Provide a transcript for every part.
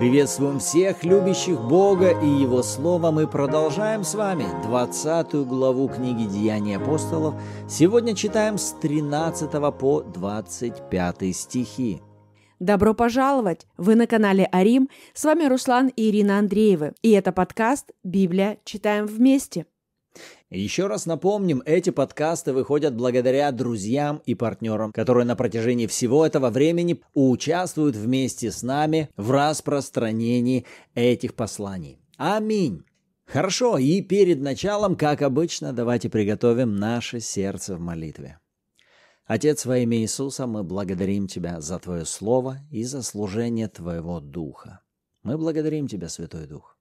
Приветствуем всех любящих Бога и Его Слово. Мы продолжаем с вами 20 главу книги Деяний апостолов». Сегодня читаем с 13 по 25 стихи. Добро пожаловать! Вы на канале Арим. С вами Руслан и Ирина Андреевы. И это подкаст «Библия. Читаем вместе». Еще раз напомним, эти подкасты выходят благодаря друзьям и партнерам, которые на протяжении всего этого времени участвуют вместе с нами в распространении этих посланий. Аминь. Хорошо, и перед началом, как обычно, давайте приготовим наше сердце в молитве. Отец во имя Иисуса, мы благодарим Тебя за Твое Слово и за служение Твоего Духа. Мы благодарим Тебя, Святой Дух.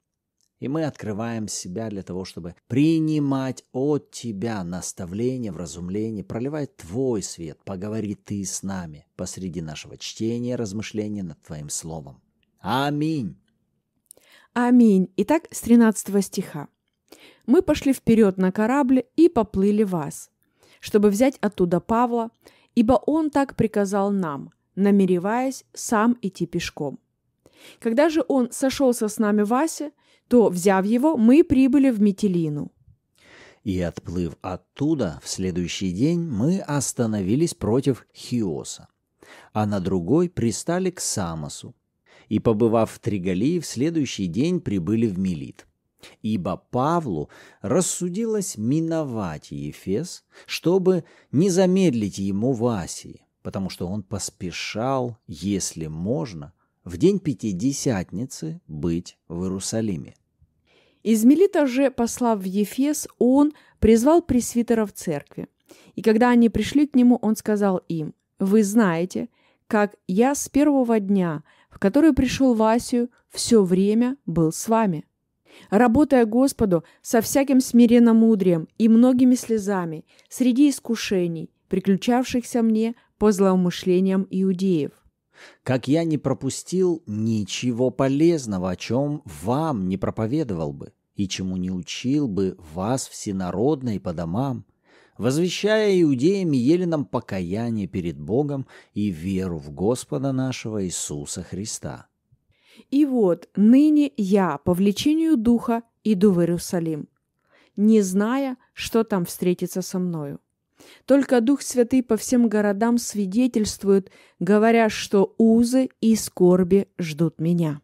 И мы открываем себя для того, чтобы принимать от Тебя наставление, вразумление, проливать Твой свет, поговори Ты с нами посреди нашего чтения, размышления над Твоим Словом. Аминь. Аминь. Итак, с 13 стиха. «Мы пошли вперед на корабль и поплыли вас, чтобы взять оттуда Павла, ибо он так приказал нам, намереваясь сам идти пешком. Когда же он сошелся с нами в Вася, то, взяв его, мы прибыли в Метелину. И, отплыв оттуда, в следующий день мы остановились против Хиоса, а на другой пристали к Самосу. И, побывав в Тригалии, в следующий день прибыли в Милит. Ибо Павлу рассудилось миновать Ефес, чтобы не замедлить ему в Асии, потому что он поспешал, если можно, в день Пятидесятницы быть в Иерусалиме. Из Мелита же, послав в Ефес, он призвал пресвитера в церкви. И когда они пришли к нему, он сказал им, «Вы знаете, как я с первого дня, в который пришел в Асию, все время был с вами, работая Господу со всяким смиренномудрием и многими слезами среди искушений, приключавшихся мне по злоумышлениям иудеев, как я не пропустил ничего полезного, о чем вам не проповедовал бы и чему не учил бы вас всенародно и по домам, возвещая иудеям и еленам покаяние перед Богом и веру в Господа нашего Иисуса Христа. И вот ныне я по влечению Духа иду в Иерусалим, не зная, что там встретится со мною. Только Дух Святый по всем городам свидетельствует, говоря, что узы и скорби ждут меня.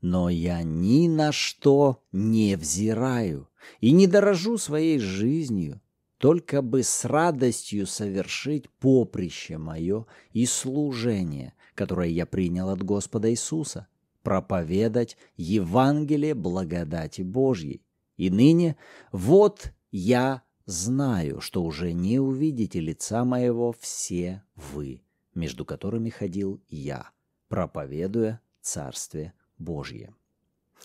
Но я ни на что не взираю и не дорожу своей жизнью, только бы с радостью совершить поприще мое и служение, которое я принял от Господа Иисуса, проповедать Евангелие благодати Божьей. И ныне вот я Знаю, что уже не увидите лица моего все вы, между которыми ходил я, проповедуя Царствие Божье.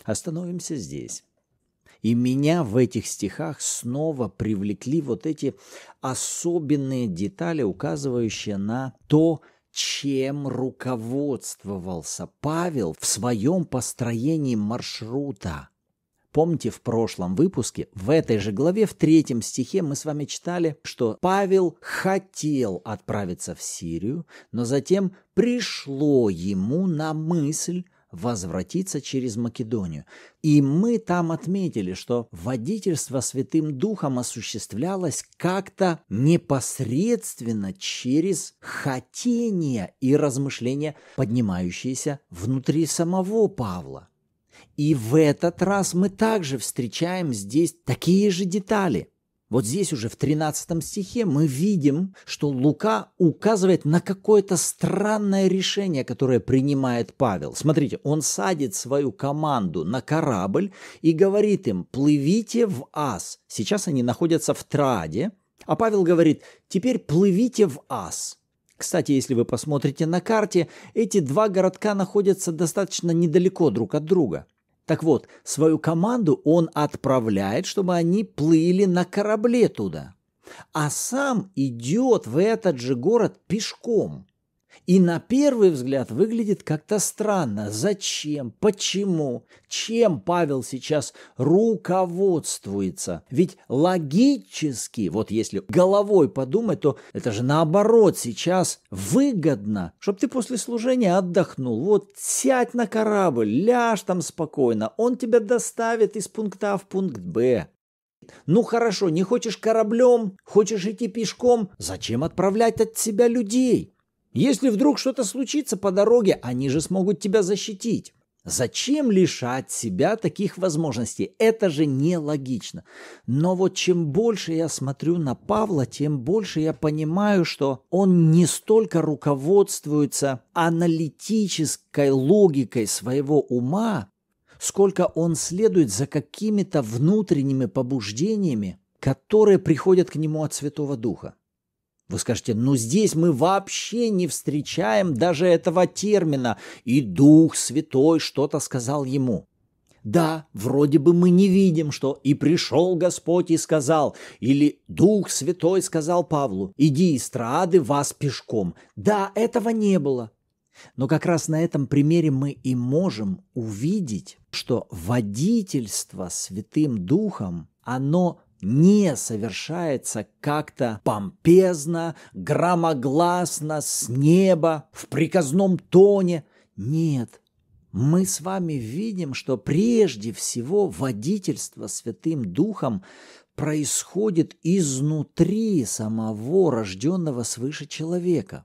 Остановимся здесь. И меня в этих стихах снова привлекли вот эти особенные детали, указывающие на то, чем руководствовался Павел в своем построении маршрута Помните, в прошлом выпуске, в этой же главе, в третьем стихе мы с вами читали, что Павел хотел отправиться в Сирию, но затем пришло ему на мысль возвратиться через Македонию. И мы там отметили, что водительство Святым Духом осуществлялось как-то непосредственно через хотение и размышления, поднимающиеся внутри самого Павла. И в этот раз мы также встречаем здесь такие же детали. Вот здесь уже в 13 стихе мы видим, что Лука указывает на какое-то странное решение, которое принимает Павел. Смотрите, он садит свою команду на корабль и говорит им «плывите в Ас». Сейчас они находятся в Траде, а Павел говорит «теперь плывите в Ас». Кстати, если вы посмотрите на карте, эти два городка находятся достаточно недалеко друг от друга. Так вот, свою команду он отправляет, чтобы они плыли на корабле туда. А сам идет в этот же город пешком. И на первый взгляд выглядит как-то странно. Зачем? Почему? Чем Павел сейчас руководствуется? Ведь логически, вот если головой подумать, то это же наоборот сейчас выгодно, чтобы ты после служения отдохнул. Вот сядь на корабль, ляж там спокойно, он тебя доставит из пункта А в пункт Б. Ну хорошо, не хочешь кораблем, хочешь идти пешком, зачем отправлять от себя людей? Если вдруг что-то случится по дороге, они же смогут тебя защитить. Зачем лишать себя таких возможностей? Это же нелогично. Но вот чем больше я смотрю на Павла, тем больше я понимаю, что он не столько руководствуется аналитической логикой своего ума, сколько он следует за какими-то внутренними побуждениями, которые приходят к нему от Святого Духа. Вы скажете, ну здесь мы вообще не встречаем даже этого термина, и Дух Святой что-то сказал ему. Да, вроде бы мы не видим, что «и пришел Господь и сказал», или «Дух Святой сказал Павлу, иди из страды вас пешком». Да, этого не было. Но как раз на этом примере мы и можем увидеть, что водительство Святым Духом, оно не совершается как-то помпезно, громогласно, с неба, в приказном тоне. Нет, мы с вами видим, что прежде всего водительство Святым Духом происходит изнутри самого рожденного свыше человека.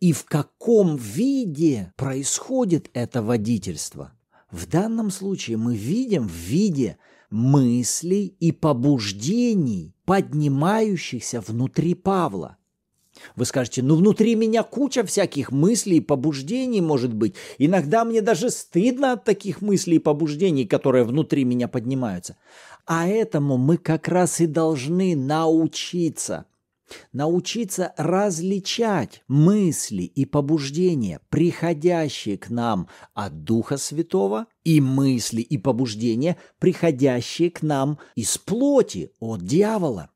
И в каком виде происходит это водительство? В данном случае мы видим в виде – мыслей и побуждений, поднимающихся внутри Павла. Вы скажете, ну внутри меня куча всяких мыслей и побуждений может быть. Иногда мне даже стыдно от таких мыслей и побуждений, которые внутри меня поднимаются. А этому мы как раз и должны научиться – научиться различать мысли и побуждения, приходящие к нам от Духа Святого, и мысли и побуждения, приходящие к нам из плоти от дьявола.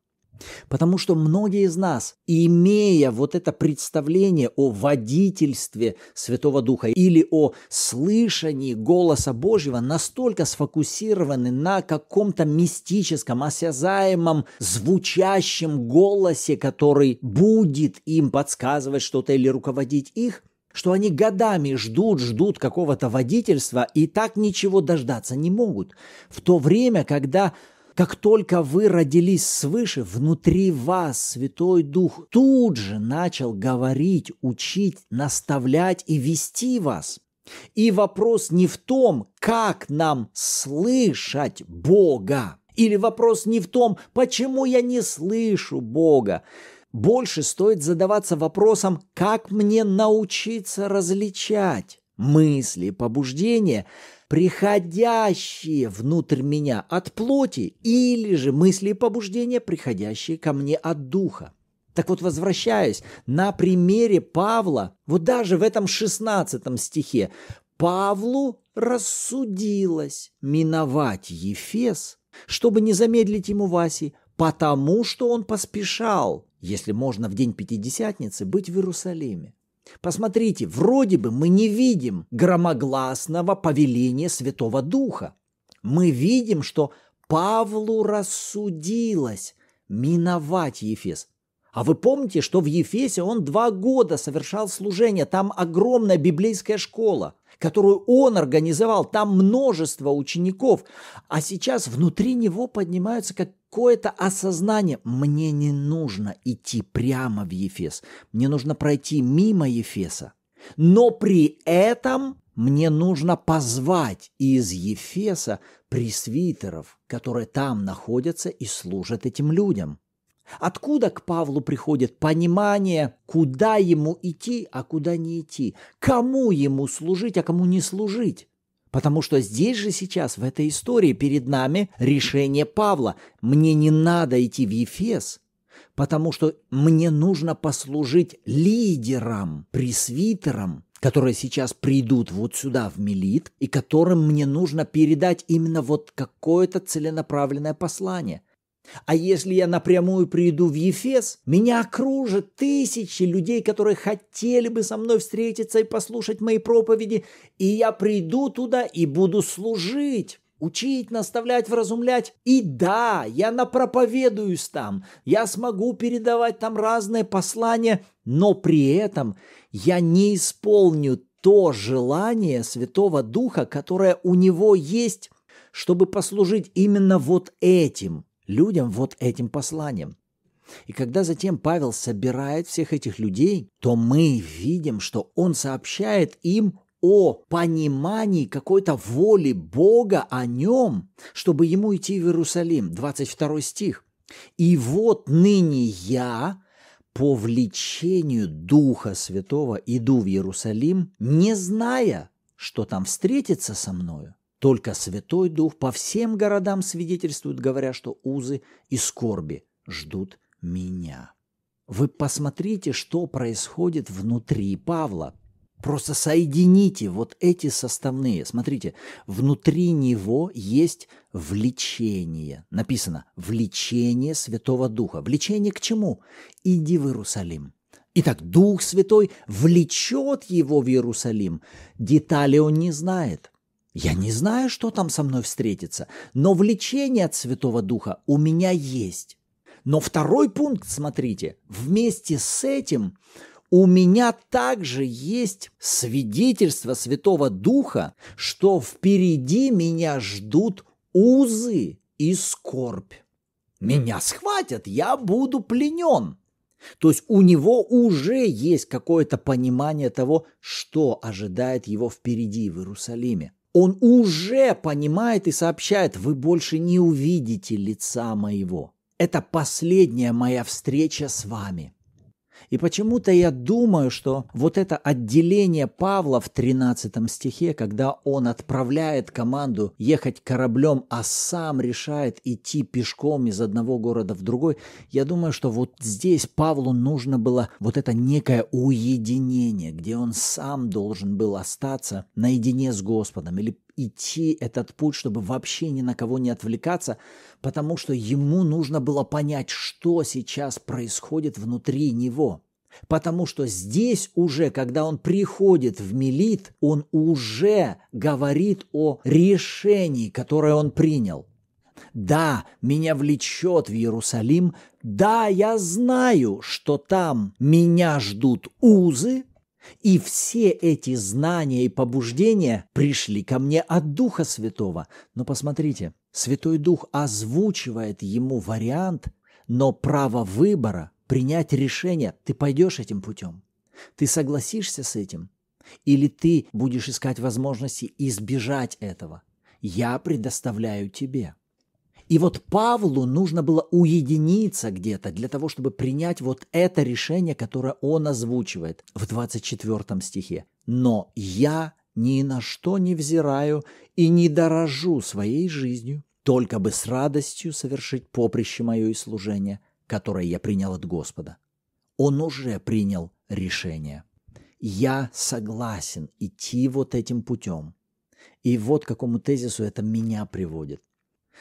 Потому что многие из нас, имея вот это представление о водительстве Святого Духа или о слышании голоса Божьего, настолько сфокусированы на каком-то мистическом, осязаемом, звучащем голосе, который будет им подсказывать что-то или руководить их – что они годами ждут, ждут какого-то водительства и так ничего дождаться не могут. В то время, когда как только вы родились свыше, внутри вас Святой Дух тут же начал говорить, учить, наставлять и вести вас. И вопрос не в том, как нам слышать Бога, или вопрос не в том, почему я не слышу Бога. Больше стоит задаваться вопросом, как мне научиться различать мысли побуждения, приходящие внутрь меня от плоти, или же мысли и побуждения, приходящие ко мне от духа. Так вот, возвращаясь на примере Павла, вот даже в этом 16 стихе, Павлу рассудилось миновать Ефес, чтобы не замедлить ему Васи, потому что он поспешал, если можно в день Пятидесятницы, быть в Иерусалиме. Посмотрите, вроде бы мы не видим громогласного повеления Святого Духа. Мы видим, что Павлу рассудилось миновать Ефес. А вы помните, что в Ефесе он два года совершал служение, там огромная библейская школа – которую он организовал. Там множество учеников. А сейчас внутри него поднимается какое-то осознание. Мне не нужно идти прямо в Ефес. Мне нужно пройти мимо Ефеса. Но при этом мне нужно позвать из Ефеса пресвитеров, которые там находятся и служат этим людям. Откуда к Павлу приходит понимание, куда ему идти, а куда не идти, кому ему служить, а кому не служить? Потому что здесь же сейчас, в этой истории, перед нами решение Павла. Мне не надо идти в Ефес, потому что мне нужно послужить лидерам, пресвитерам, которые сейчас придут вот сюда, в Мелит, и которым мне нужно передать именно вот какое-то целенаправленное послание – а если я напрямую приду в Ефес, меня окружат тысячи людей, которые хотели бы со мной встретиться и послушать мои проповеди, и я приду туда и буду служить учить, наставлять, вразумлять. И да, я напроповедуюсь там, я смогу передавать там разные послания, но при этом я не исполню то желание Святого Духа, которое у него есть, чтобы послужить именно вот этим людям вот этим посланием. И когда затем Павел собирает всех этих людей, то мы видим, что он сообщает им о понимании какой-то воли Бога о нем, чтобы ему идти в Иерусалим. 22 стих. «И вот ныне я по влечению Духа Святого иду в Иерусалим, не зная, что там встретится со мною, только Святой Дух по всем городам свидетельствует, говоря, что узы и скорби ждут меня. Вы посмотрите, что происходит внутри Павла. Просто соедините вот эти составные. Смотрите, внутри него есть влечение. Написано «влечение Святого Духа». Влечение к чему? «Иди в Иерусалим». Итак, Дух Святой влечет его в Иерусалим. Детали он не знает. Я не знаю, что там со мной встретится, но влечение от Святого Духа у меня есть. Но второй пункт, смотрите, вместе с этим у меня также есть свидетельство Святого Духа, что впереди меня ждут узы и скорбь. Меня схватят, я буду пленен. То есть у него уже есть какое-то понимание того, что ожидает его впереди в Иерусалиме. Он уже понимает и сообщает, вы больше не увидите лица моего. Это последняя моя встреча с вами. И почему-то я думаю, что вот это отделение Павла в 13 стихе, когда он отправляет команду ехать кораблем, а сам решает идти пешком из одного города в другой, я думаю, что вот здесь Павлу нужно было вот это некое уединение, где он сам должен был остаться наедине с Господом или, идти этот путь, чтобы вообще ни на кого не отвлекаться, потому что ему нужно было понять, что сейчас происходит внутри него. Потому что здесь уже, когда он приходит в Мелит, он уже говорит о решении, которое он принял. Да, меня влечет в Иерусалим. Да, я знаю, что там меня ждут узы, и все эти знания и побуждения пришли ко мне от Духа Святого. Но посмотрите, Святой Дух озвучивает ему вариант, но право выбора, принять решение, ты пойдешь этим путем, ты согласишься с этим, или ты будешь искать возможности избежать этого. Я предоставляю тебе. И вот Павлу нужно было уединиться где-то для того, чтобы принять вот это решение, которое он озвучивает в 24 стихе. «Но я ни на что не взираю и не дорожу своей жизнью, только бы с радостью совершить поприще мое и служение, которое я принял от Господа». Он уже принял решение. Я согласен идти вот этим путем. И вот к какому тезису это меня приводит.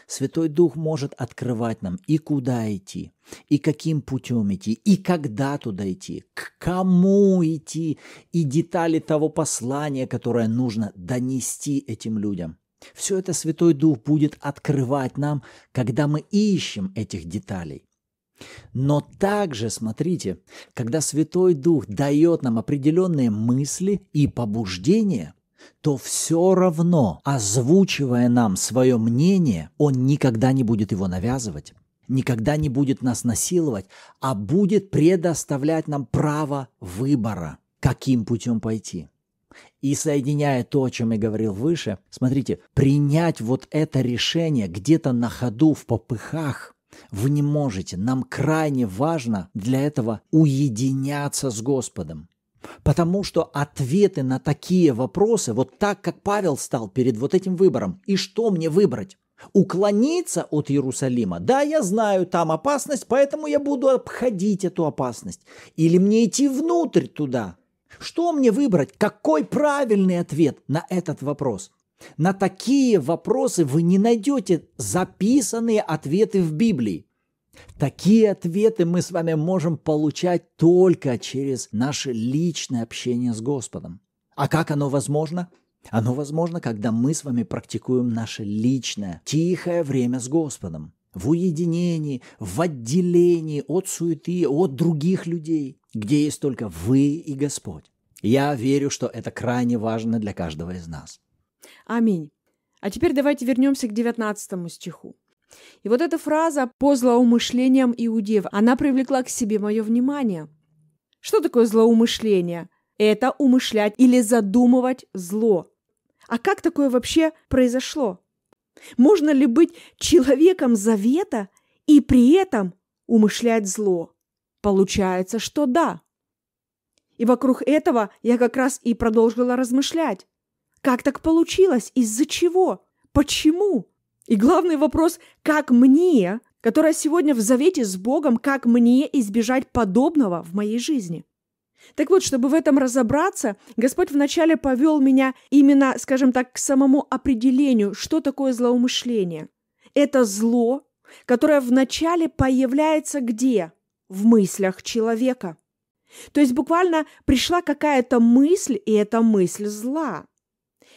Святой Дух может открывать нам и куда идти, и каким путем идти, и когда туда идти, к кому идти, и детали того послания, которое нужно донести этим людям. Все это Святой Дух будет открывать нам, когда мы ищем этих деталей. Но также, смотрите, когда Святой Дух дает нам определенные мысли и побуждения – то все равно, озвучивая нам свое мнение, он никогда не будет его навязывать, никогда не будет нас насиловать, а будет предоставлять нам право выбора, каким путем пойти. И соединяя то, о чем я говорил выше, смотрите, принять вот это решение где-то на ходу, в попыхах, вы не можете. Нам крайне важно для этого уединяться с Господом. Потому что ответы на такие вопросы, вот так как Павел стал перед вот этим выбором, и что мне выбрать? Уклониться от Иерусалима? Да, я знаю, там опасность, поэтому я буду обходить эту опасность. Или мне идти внутрь туда? Что мне выбрать? Какой правильный ответ на этот вопрос? На такие вопросы вы не найдете записанные ответы в Библии. Такие ответы мы с вами можем получать только через наше личное общение с Господом. А как оно возможно? Оно возможно, когда мы с вами практикуем наше личное, тихое время с Господом. В уединении, в отделении от суеты, от других людей, где есть только вы и Господь. Я верю, что это крайне важно для каждого из нас. Аминь. А теперь давайте вернемся к девятнадцатому стиху. И вот эта фраза «по злоумышлениям иудеев», она привлекла к себе мое внимание. Что такое злоумышление? Это умышлять или задумывать зло. А как такое вообще произошло? Можно ли быть человеком завета и при этом умышлять зло? Получается, что да. И вокруг этого я как раз и продолжила размышлять. Как так получилось? Из-за чего? Почему? И главный вопрос, как мне, которая сегодня в завете с Богом, как мне избежать подобного в моей жизни? Так вот, чтобы в этом разобраться, Господь вначале повел меня именно, скажем так, к самому определению, что такое злоумышление. Это зло, которое вначале появляется где? В мыслях человека. То есть буквально пришла какая-то мысль, и эта мысль зла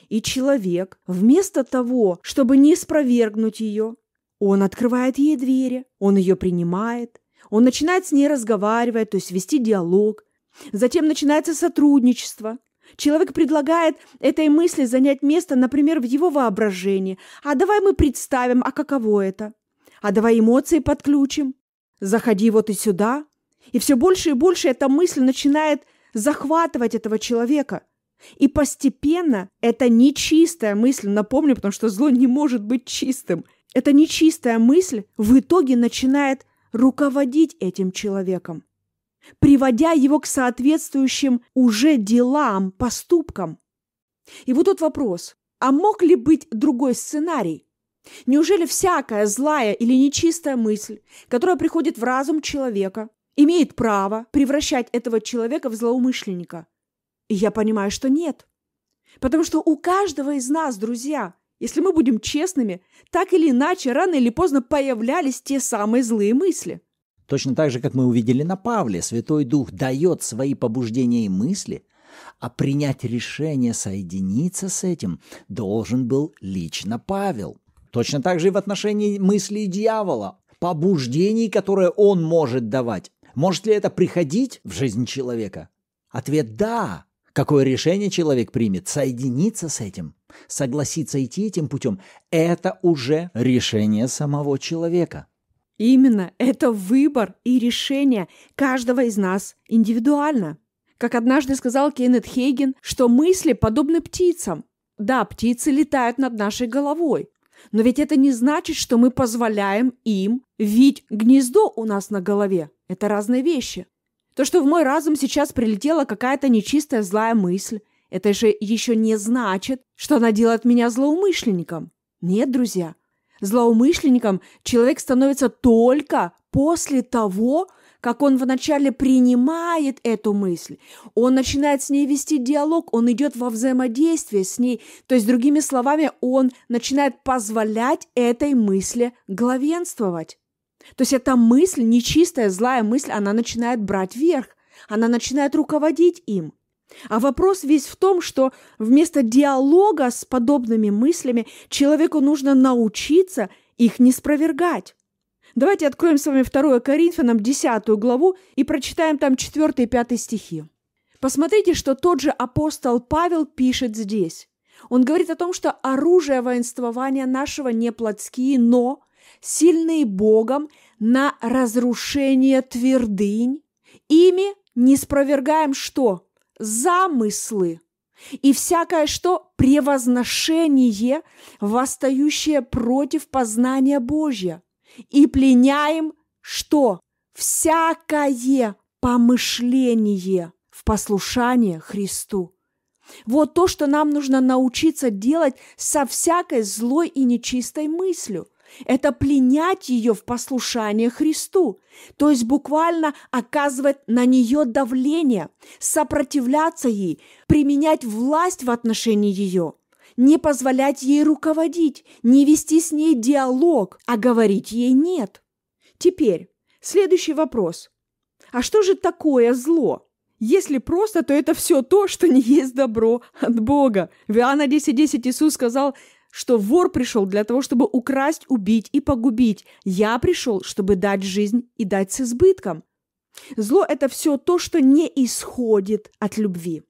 и человек, вместо того, чтобы не спровергнуть ее, он открывает ей двери, он ее принимает, он начинает с ней разговаривать, то есть вести диалог. Затем начинается сотрудничество. Человек предлагает этой мысли занять место, например, в его воображении. А давай мы представим, а каково это? А давай эмоции подключим. Заходи вот и сюда. И все больше и больше эта мысль начинает захватывать этого человека – и постепенно эта нечистая мысль, напомню, потому что зло не может быть чистым, эта нечистая мысль в итоге начинает руководить этим человеком, приводя его к соответствующим уже делам, поступкам. И вот тут вопрос, а мог ли быть другой сценарий? Неужели всякая злая или нечистая мысль, которая приходит в разум человека, имеет право превращать этого человека в злоумышленника – и я понимаю, что нет. Потому что у каждого из нас, друзья, если мы будем честными, так или иначе, рано или поздно появлялись те самые злые мысли. Точно так же, как мы увидели на Павле, Святой Дух дает свои побуждения и мысли, а принять решение соединиться с этим должен был лично Павел. Точно так же и в отношении мыслей дьявола, побуждений, которые он может давать. Может ли это приходить в жизнь человека? Ответ – да. Какое решение человек примет, соединиться с этим, согласиться идти этим путем, это уже решение самого человека. Именно, это выбор и решение каждого из нас индивидуально. Как однажды сказал Кеннет Хейген, что мысли подобны птицам. Да, птицы летают над нашей головой, но ведь это не значит, что мы позволяем им видеть гнездо у нас на голове. Это разные вещи. То, что в мой разум сейчас прилетела какая-то нечистая злая мысль, это же еще не значит, что она делает меня злоумышленником. Нет, друзья. Злоумышленником человек становится только после того, как он вначале принимает эту мысль, он начинает с ней вести диалог, он идет во взаимодействие с ней, то есть, другими словами, он начинает позволять этой мысли главенствовать. То есть эта мысль, нечистая, злая мысль, она начинает брать верх, она начинает руководить им. А вопрос весь в том, что вместо диалога с подобными мыслями человеку нужно научиться их не спровергать. Давайте откроем с вами 2 Коринфянам 10 главу и прочитаем там 4 и 5 стихи. Посмотрите, что тот же апостол Павел пишет здесь. Он говорит о том, что оружие воинствования нашего не плотские, но сильные Богом на разрушение твердынь, ими не спровергаем что? Замыслы и всякое что превозношение, восстающее против познания Божья, и пленяем что? Всякое помышление в послушание Христу. Вот то, что нам нужно научиться делать со всякой злой и нечистой мыслью. – это пленять ее в послушание Христу, то есть буквально оказывать на нее давление, сопротивляться ей, применять власть в отношении ее, не позволять ей руководить, не вести с ней диалог, а говорить ей «нет». Теперь следующий вопрос. А что же такое зло? Если просто, то это все то, что не есть добро от Бога. В Иоанна 10.10 10 Иисус сказал, что вор пришел для того, чтобы украсть, убить и погубить. Я пришел, чтобы дать жизнь и дать с избытком. Зло – это все то, что не исходит от любви.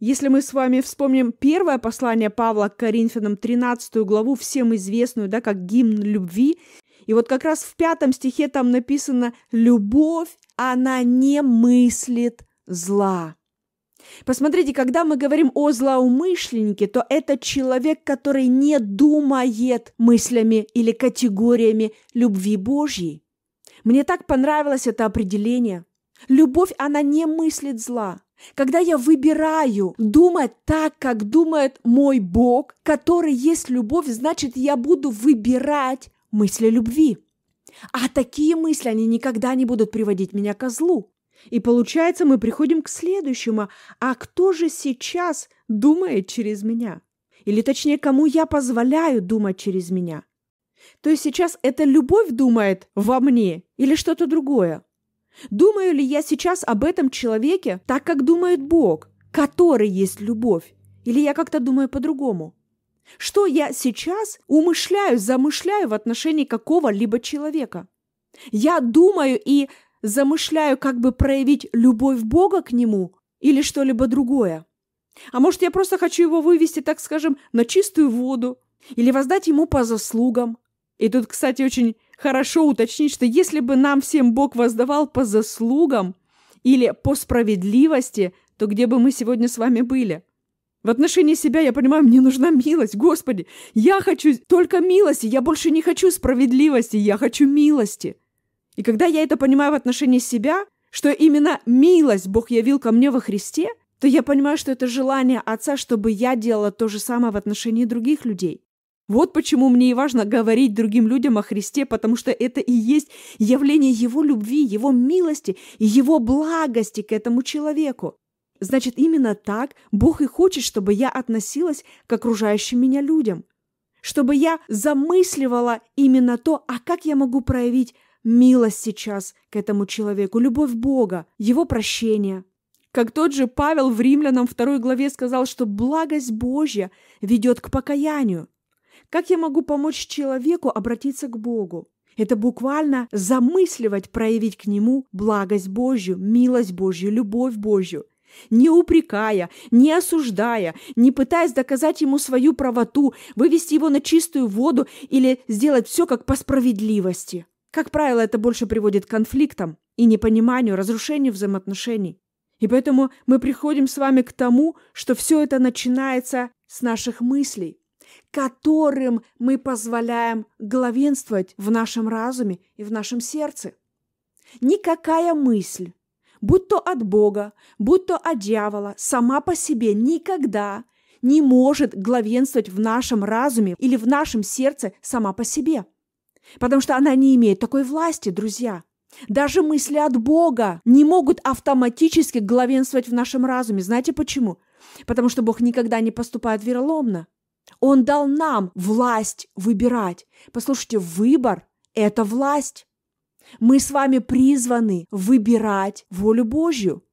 Если мы с вами вспомним первое послание Павла к Коринфянам, 13 главу, всем известную, да, как гимн любви, и вот как раз в пятом стихе там написано «Любовь, она не мыслит зла». Посмотрите, когда мы говорим о злоумышленнике, то это человек, который не думает мыслями или категориями любви Божьей. Мне так понравилось это определение. Любовь, она не мыслит зла. Когда я выбираю думать так, как думает мой Бог, который есть любовь, значит, я буду выбирать мысли любви. А такие мысли, они никогда не будут приводить меня ко злу. И получается, мы приходим к следующему. А кто же сейчас думает через меня? Или точнее, кому я позволяю думать через меня? То есть сейчас эта любовь думает во мне или что-то другое? Думаю ли я сейчас об этом человеке так, как думает Бог, который есть любовь? Или я как-то думаю по-другому? Что я сейчас умышляю, замышляю в отношении какого-либо человека? Я думаю и замышляю как бы проявить любовь Бога к нему или что-либо другое. А может, я просто хочу его вывести, так скажем, на чистую воду или воздать ему по заслугам. И тут, кстати, очень хорошо уточнить, что если бы нам всем Бог воздавал по заслугам или по справедливости, то где бы мы сегодня с вами были? В отношении себя я понимаю, мне нужна милость, Господи. Я хочу только милости, я больше не хочу справедливости, я хочу милости. И когда я это понимаю в отношении себя, что именно милость Бог явил ко мне во Христе, то я понимаю, что это желание Отца, чтобы я делала то же самое в отношении других людей. Вот почему мне и важно говорить другим людям о Христе, потому что это и есть явление Его любви, Его милости и Его благости к этому человеку. Значит, именно так Бог и хочет, чтобы я относилась к окружающим меня людям. Чтобы я замысливала именно то, а как я могу проявить милость сейчас к этому человеку, любовь Бога, его прощение. Как тот же Павел в Римлянам второй главе сказал, что благость Божья ведет к покаянию. Как я могу помочь человеку обратиться к Богу? Это буквально замысливать, проявить к нему благость Божью, милость Божью, любовь Божью. Не упрекая, не осуждая, не пытаясь доказать ему свою правоту, вывести его на чистую воду или сделать все как по справедливости. Как правило, это больше приводит к конфликтам и непониманию, разрушению взаимоотношений. И поэтому мы приходим с вами к тому, что все это начинается с наших мыслей, которым мы позволяем главенствовать в нашем разуме и в нашем сердце. Никакая мысль, будь то от Бога, будь то от дьявола, сама по себе никогда не может главенствовать в нашем разуме или в нашем сердце сама по себе – Потому что она не имеет такой власти, друзья. Даже мысли от Бога не могут автоматически главенствовать в нашем разуме. Знаете почему? Потому что Бог никогда не поступает вероломно. Он дал нам власть выбирать. Послушайте, выбор – это власть. Мы с вами призваны выбирать волю Божью.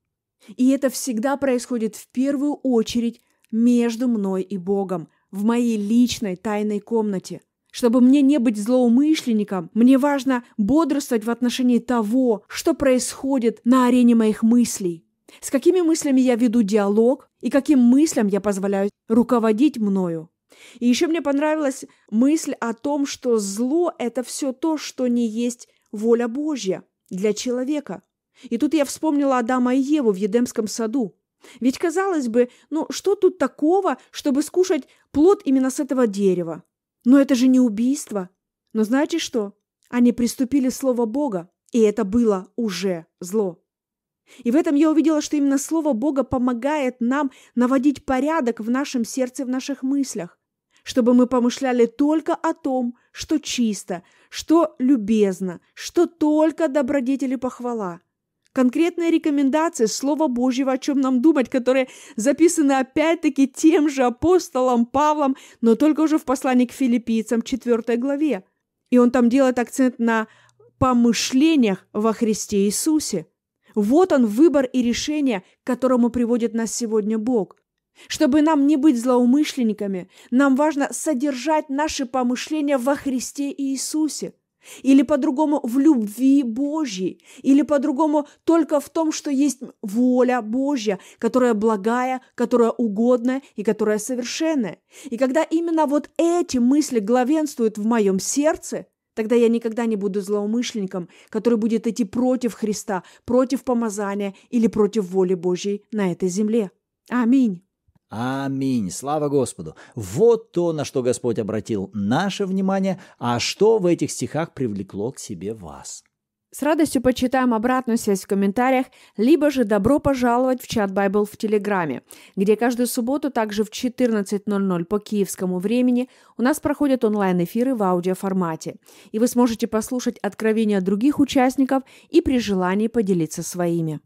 И это всегда происходит в первую очередь между мной и Богом, в моей личной тайной комнате – чтобы мне не быть злоумышленником, мне важно бодрствовать в отношении того, что происходит на арене моих мыслей. С какими мыслями я веду диалог и каким мыслям я позволяю руководить мною. И еще мне понравилась мысль о том, что зло – это все то, что не есть воля Божья для человека. И тут я вспомнила Адама и Еву в Едемском саду. Ведь казалось бы, ну что тут такого, чтобы скушать плод именно с этого дерева? Но это же не убийство. Но знаете что? Они приступили слово Бога, и это было уже зло. И в этом я увидела, что именно Слово Бога помогает нам наводить порядок в нашем сердце, в наших мыслях, чтобы мы помышляли только о том, что чисто, что любезно, что только добродетели похвала – конкретные рекомендации Слова Божьего, о чем нам думать, которые записаны опять-таки тем же апостолом Павлом, но только уже в послании к филиппийцам 4 главе. И он там делает акцент на помышлениях во Христе Иисусе. Вот он выбор и решение, к которому приводит нас сегодня Бог. Чтобы нам не быть злоумышленниками, нам важно содержать наши помышления во Христе Иисусе – или по-другому в любви Божьей, или по-другому только в том, что есть воля Божья, которая благая, которая угодная и которая совершенная. И когда именно вот эти мысли главенствуют в моем сердце, тогда я никогда не буду злоумышленником, который будет идти против Христа, против помазания или против воли Божьей на этой земле. Аминь. Аминь. Слава Господу. Вот то, на что Господь обратил наше внимание, а что в этих стихах привлекло к себе вас. С радостью почитаем обратную связь в комментариях, либо же добро пожаловать в чат Bible в Телеграме, где каждую субботу также в 14.00 по киевскому времени у нас проходят онлайн-эфиры в аудиоформате, и вы сможете послушать откровения других участников и при желании поделиться своими.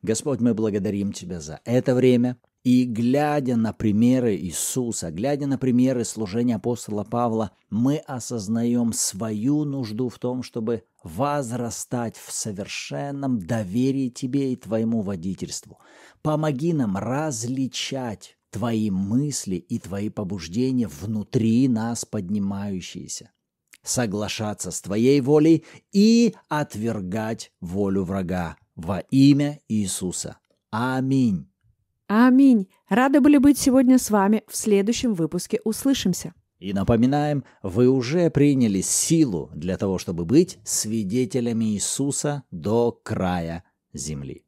Господь, мы благодарим Тебя за это время, и глядя на примеры Иисуса, глядя на примеры служения апостола Павла, мы осознаем свою нужду в том, чтобы возрастать в совершенном доверии тебе и твоему водительству. Помоги нам различать твои мысли и твои побуждения внутри нас поднимающиеся соглашаться с Твоей волей и отвергать волю врага во имя Иисуса. Аминь. Аминь. Рады были быть сегодня с вами. В следующем выпуске услышимся. И напоминаем, вы уже приняли силу для того, чтобы быть свидетелями Иисуса до края земли.